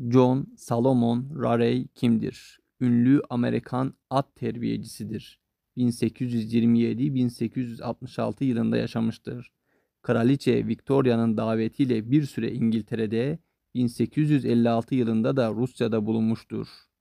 John Salomon Raray kimdir? Ünlü Amerikan at terbiyecisidir. 1827-1866 yılında yaşamıştır. Kraliçe Victoria'nın davetiyle bir süre İngiltere'de, 1856 yılında da Rusya'da bulunmuştur.